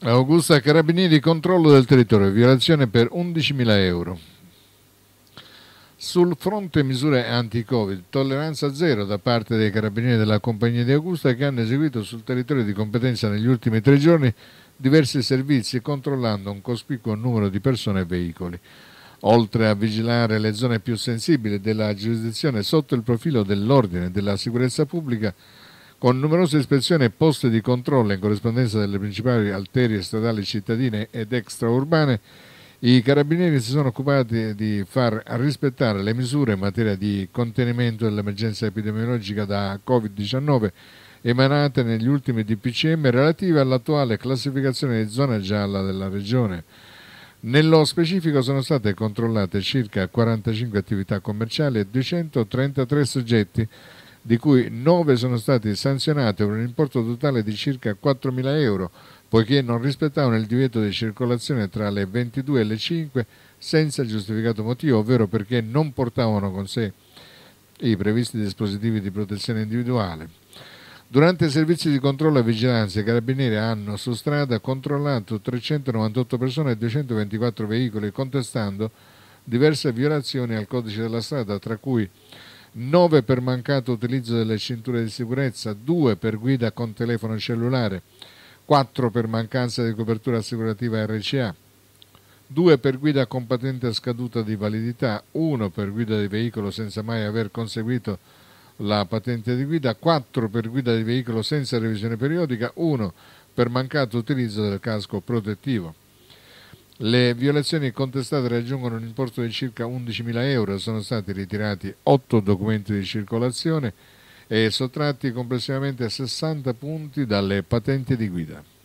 Augusta Carabinieri, controllo del territorio, violazione per 11.000 euro. Sul fronte misure anti-Covid, tolleranza zero da parte dei carabinieri della compagnia di Augusta che hanno eseguito sul territorio di competenza negli ultimi tre giorni diversi servizi controllando un cospicuo numero di persone e veicoli. Oltre a vigilare le zone più sensibili della giurisdizione sotto il profilo dell'ordine e della sicurezza pubblica, con numerose ispezioni e poste di controllo in corrispondenza delle principali arterie stradali cittadine ed extraurbane, i carabinieri si sono occupati di far rispettare le misure in materia di contenimento dell'emergenza epidemiologica da Covid-19 emanate negli ultimi DPCM relative all'attuale classificazione di zona gialla della regione. Nello specifico sono state controllate circa 45 attività commerciali e 233 soggetti di cui 9 sono stati sanzionati per un importo totale di circa 4.000 euro, poiché non rispettavano il divieto di circolazione tra le 22 e le 5 senza giustificato motivo, ovvero perché non portavano con sé i previsti dispositivi di protezione individuale. Durante i servizi di controllo e vigilanza, i carabinieri hanno su strada controllato 398 persone e 224 veicoli, contestando diverse violazioni al codice della strada, tra cui 9 per mancato utilizzo delle cinture di sicurezza, 2 per guida con telefono cellulare, 4 per mancanza di copertura assicurativa RCA, 2 per guida con patente scaduta di validità, 1 per guida di veicolo senza mai aver conseguito la patente di guida, 4 per guida di veicolo senza revisione periodica, 1 per mancato utilizzo del casco protettivo. Le violazioni contestate raggiungono un importo di circa 11.000 euro, sono stati ritirati 8 documenti di circolazione e sottratti complessivamente 60 punti dalle patenti di guida.